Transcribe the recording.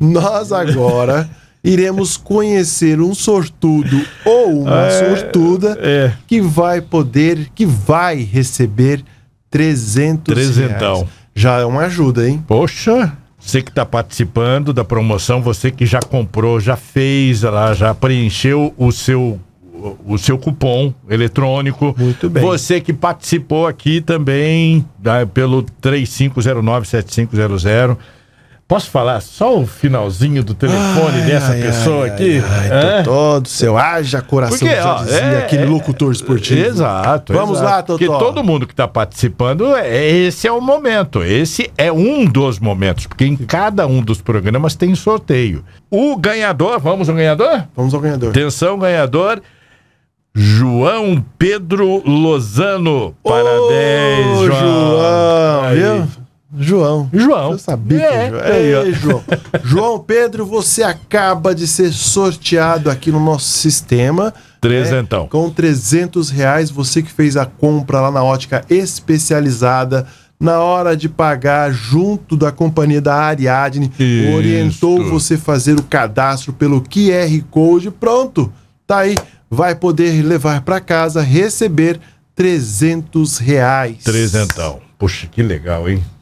nós agora iremos conhecer um sortudo ou uma é, sortuda é. que vai poder, que vai receber 300 Trezentão. Reais. Já é uma ajuda, hein? Poxa, você que está participando da promoção, você que já comprou, já fez, lá, já preencheu o seu o seu cupom eletrônico. Muito bem. Você que participou aqui também da pelo 3509-7500. Posso falar só o finalzinho do telefone ai, dessa ai, pessoa ai, aqui? Ai, é? Totó do seu, haja coração, Porque, ó, dizia, é, aquele é, locutor esportivo. Exato. Vamos exato. lá, Totó. Porque todo mundo que está participando, é, esse é o momento. Esse é um dos momentos. Porque em cada um dos programas tem sorteio. O ganhador, vamos ao ganhador? Vamos ao ganhador. Atenção, ganhador. João Pedro Lozano. Parabéns, João. João. Eu sabia. É, que... é, João. É João Pedro, você acaba de ser sorteado aqui no nosso sistema. Né? Trezentão. Né? Com 300 reais, você que fez a compra lá na ótica especializada na hora de pagar junto da companhia da Ariadne, Isso. orientou você fazer o cadastro pelo QR Code. Pronto, tá aí. Vai poder levar para casa, receber 300 reais. Trezentão. Poxa, que legal, hein?